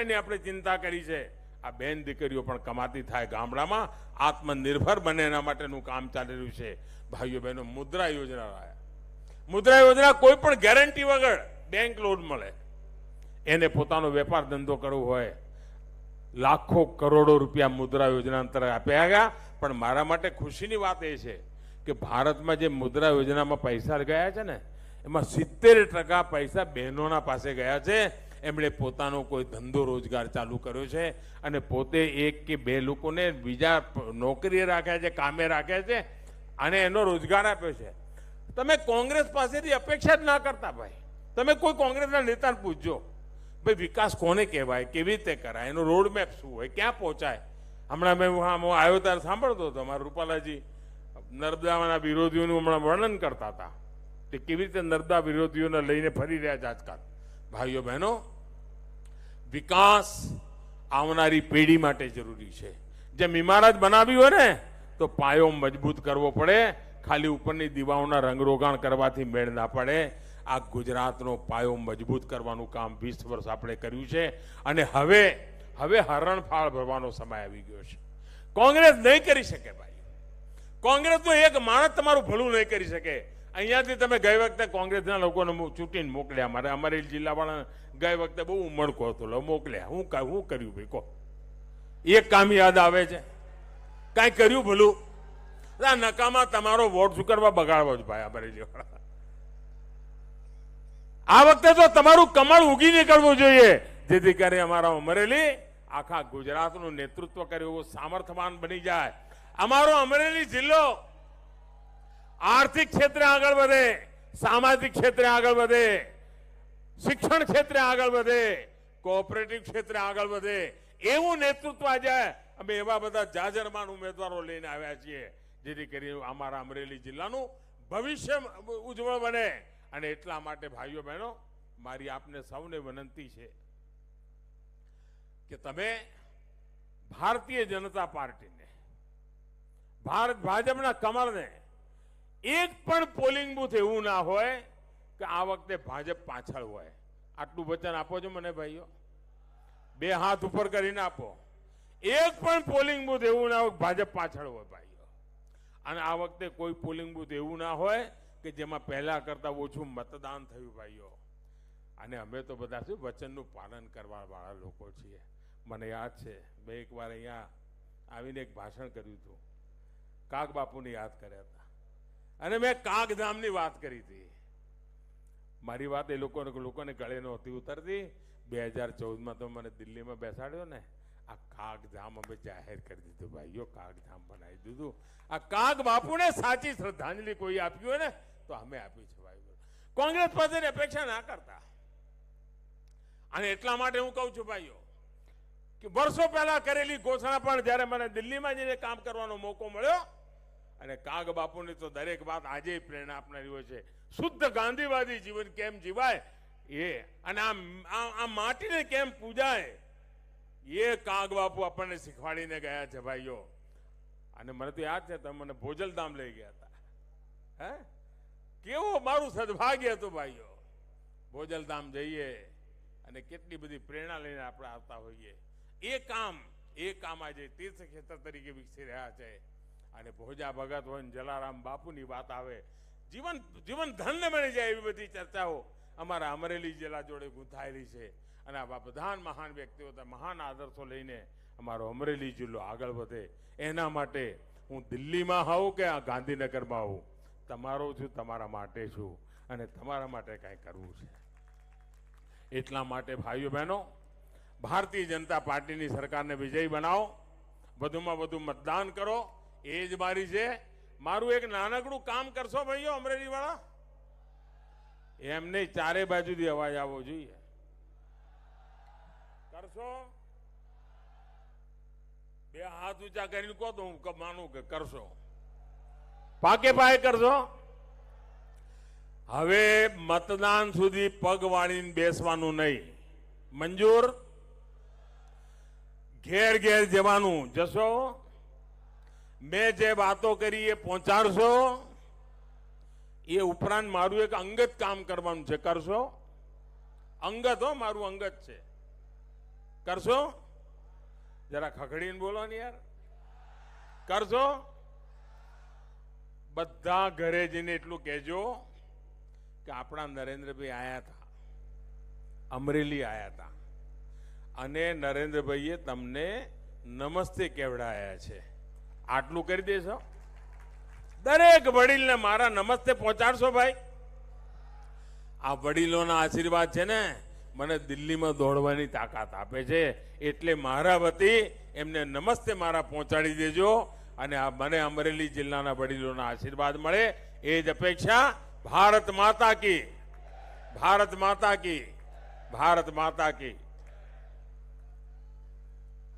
આપણે ચિંતા કરી છે આ બેન દીકરીઓ પણ કમાતી થાય ગામડામાં આત્મનિર્ભર બને એના માટેનું કામ ચાલી રહ્યું છે ભાઈઓ બહેનો મુદ્રા યોજના મુદ્રા યોજના કોઈ પણ ગેરંટી વગર બેંક લોન મળે એને પોતાનો વેપાર ધંધો કરવો હોય લાખો કરોડો રૂપિયા મુદ્રા યોજના અંતર્ગત આપ્યા ગયા પણ મારા માટે ખુશીની વાત એ છે કે ભારતમાં જે મુદ્રા યોજનામાં પૈસા ગયા છે ને એમાં સિત્તેર ટકા પૈસા બહેનોના પાસે ગયા છે એમણે પોતાનો કોઈ ધંધો રોજગાર ચાલુ કર્યો છે અને પોતે એક કે બે લોકોને બીજા નોકરીએ રાખ્યા છે કામે રાખ્યા છે અને એનો રોજગાર આપ્યો છે તમે કોંગ્રેસ પાસેથી અપેક્ષા જ ના કરતા ભાઈ તમે કોઈ કોંગ્રેસના નેતાને પૂછજો ભાઈ વિકાસ કોને કહેવાય કેવી રીતે કરાય એનો રોડ મેપ શું હોય ક્યાં પહોંચાય હમણાં મેં હું આવ્યો ત્યારે સાંભળતો હતો મારા રૂપાલાજી નર્મદાના વિરોધીઓનું હમણાં વર્ણન કરતા હતા તે કેવી રીતે નર્મદા વિરોધીઓને લઈને ફરી રહ્યા છે આજકાલ ભાઈઓ બહેનો વિકાસ આવનારી પેઢી માટે જરૂરી છે જેમ ઇમારત બનાવી હોય ને તો પાયો મજબૂત કરવો પડે ખાલી ઉપરની દીવાઓના રંગરોગાણ કરવાથી મેળ ના પડે આ ગુજરાતનો પાયો મજબૂત કરવાનું કામ વીસ વર્ષ આપણે કર્યું છે અને હવે હવે હરણફાળ ભરવાનો સમય આવી ગયો છે કોંગ્રેસ નહીં કરી શકે ભાઈ કોંગ્રેસનું એક માણસ તમારું ભલું નહીં કરી શકે અહીંયાથી તમે ગઈ વખતે કોંગ્રેસના લોકોને ચૂંટીને મોકલ્યા મારે અમરેલી જિલ્લાવાળા ગઈ વખતે બહુ ઉમળકો હતો મોકલ્યા હું હું કર્યું ભાઈ કહો એક કામ યાદ આવે છે કાંઈ કર્યું ભલું આ નકામાં તમારો વોટ ચૂકવવા બગાડવો જ ભાઈ અમરેલી વાળા આ વખતે તો તમારું કમળ ઉગી નીકળવું જોઈએ જેથી કરી અમારા અમરેલી આખા ગુજરાતનું નેતૃત્વ કર્યું સામર્થવાન બની જાય અમારો અમરેલી જિલ્લો આર્થિક ક્ષેત્રે આગળ વધે સામાજિક ક્ષેત્રે આગળ વધે શિક્ષણ ક્ષેત્રે આગળ વધે કોઓપરેટિવ ક્ષેત્રે આગળ વધે એવું નેતૃત્વ આજે અમે એવા બધા જાજરમાન ઉમેદવારો લઈને આવ્યા છીએ જેથી કરીને અમારા અમરેલી જિલ્લાનું ભવિષ્ય ઉજ્જવળ બને અને એટલા માટે ભાઈઓ બહેનો મારી આપને સૌને વિનંતી છે કે તમે ભારતીય જનતા પાર્ટીને ભારત ભાજપના કમરને એક પણ પોલિંગ બુથ એવું ના હોય કે આ વખતે ભાજપ પાછળ હોય આટલું વચન આપો છો મને ભાઈઓ બે હાથ ઉપર કરીને આપો એક પણ પોલિંગ બુથ એવું ના હોય ભાજપ પાછળ હોય ભાઈઓ અને આ વખતે કોઈ પોલિંગ બુથ એવું ના હોય કે જેમાં પહેલાં કરતાં ઓછું મતદાન થયું ભાઈઓ અને અમે તો બધા શું વચનનું પાલન કરવાવાળા લોકો છીએ મને યાદ છે મેં એકવાર અહીંયા આવીને એક ભાષણ કર્યું હતું કાગ બાપુને યાદ કર્યા હતા અને મેં કાગધામની વાત કરી હતી મારી વાત એ લોકોને લોકોને ગળે નહોતી ઉતરતી બે હજાર ચૌદમાં તો મને દિલ્હીમાં બેસાડ્યો ને આ કાગધામ અમે જાહેર કરી દીધું ભાઈઓ કાગધામ બનાવી દીધું આ કાગ બાપુને સાચી શ્રદ્ધાંજલિ કોઈ આપ્યું હોય ને તો અમે આપી છે ભાઈ કોંગ્રેસ પાસેની અપેક્ષા ના કરતા અને એટલા માટે હું કહું છું ભાઈઓ કે વર્ષો પહેલા કરેલી ઘોષણા પણ જ્યારે મને દિલ્હીમાં જઈને કામ કરવાનો મોકો મળ્યો અને કાગ બાપુની તો દરેક વાત આજે પ્રેરણા આપનારી હોય છે શુદ્ધ ગાંધીવાદી જીવન કેમ જીવાય એ અને આ માટીને કેમ પૂજાય એ કાગ બાપુ આપણને શીખવાડીને ગયા છે ભાઈઓ અને મને તો યાદ છે તમે મને ભોજલધામ લઈ ગયા હતા હે કેવો મારું સદભાગ્ય હતું ભાઈઓ ભોજલધામ જઈએ અને કેટલી બધી પ્રેરણા લઈને આપણે આવતા હોઈએ એ કામ એ કામ આજે તીર્થ ક્ષેત્ર તરીકે વિકસી રહ્યા છે અને ભોજા ભગત હોય જલારામ બાપુની વાત આવે જીવન જીવન ધન્ય મળી જાય એવી બધી ચર્ચાઓ અમારા અમરેલી જિલ્લા જોડે ગૂંથાયેલી છે અને આવા બધા મહાન વ્યક્તિઓ મહાન આદર્શો લઈને અમારો અમરેલી જિલ્લો આગળ વધે એના માટે હું દિલ્હીમાં હોઉં કે આ ગાંધીનગરમાં હોઉં તમારો છું તમારા માટે છું અને તમારા માટે કાંઈ કરવું છે એટલા માટે ભાઈઓ બહેનો ભારતીય જનતા પાર્ટીની સરકારને વિજયી બનાવો વધુમાં વધુ મતદાન કરો એ જ મારી છે મારું એક નાનકડું કામ કરશો ભાઈઓ અમરેલી વાળા એમને ચારે બાજુથી અવાજ આવવો જોઈએ કરશો બે હાથ ઊંચા કરીને કહો તો હું માનું કે કરશો પાકે પાય કરશો હવે મતદાન સુધી પગ વાળીને બેસવાનું નહીં મંજૂર ઘેર ઘેર જવાનું જશો મેં જે વાતો કરી એ પહોંચાડશો એ ઉપરાંત મારું એક અંગત કામ કરવાનું છે કરશો અંગત હો મારું અંગત છે કરશો જરા ખખડીને બોલો ને યાર કરશો બધા ઘરે જઈને એટલું કહેજો કે આપણા નરેન્દ્રભાઈ આવ્યા હતા અમરેલી આવ્યા હતા અને નરેન્દ્રભાઈએ તમને નમસ્તે કેવડાયા છે આટલું કરી દેશો દરેક વડીલને મારા નમસ્તે પહોંચાડશો ભાઈ આ વડીલોના આશીર્વાદ છે ને મને દિલ્હીમાં દોડવાની તાકાત આપે છે એટલે મારા વતી એમને નમસ્તે મારા પહોંચાડી દેજો અને આ મને અમરેલી જિલ્લાના વડીલોના આશીર્વાદ મળે એ જ અપેક્ષા ભારત માતા કી ભારત માતા કી ભારત માતા કી